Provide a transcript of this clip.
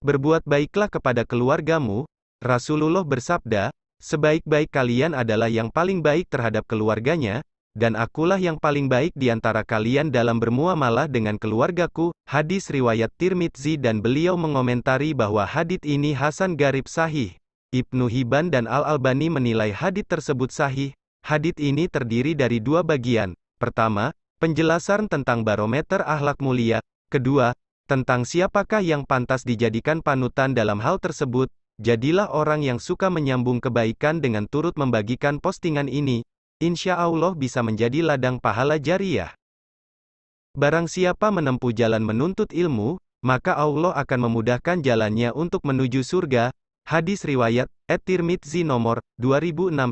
Berbuat baiklah kepada keluargamu, Rasulullah bersabda, sebaik-baik kalian adalah yang paling baik terhadap keluarganya, dan akulah yang paling baik di antara kalian dalam bermuamalah dengan keluargaku, hadis riwayat Tirmidzi dan beliau mengomentari bahwa hadit ini Hasan Garib Sahih. Ibnu Hibban dan Al-Albani menilai hadit tersebut sahih. Hadit ini terdiri dari dua bagian. Pertama, penjelasan tentang barometer ahlak mulia. Kedua, tentang siapakah yang pantas dijadikan panutan dalam hal tersebut, jadilah orang yang suka menyambung kebaikan dengan turut membagikan postingan ini, insya Allah bisa menjadi ladang pahala jariah. Barang siapa menempuh jalan menuntut ilmu, maka Allah akan memudahkan jalannya untuk menuju surga. Hadis riwayat At-Tirmidzi nomor 2682.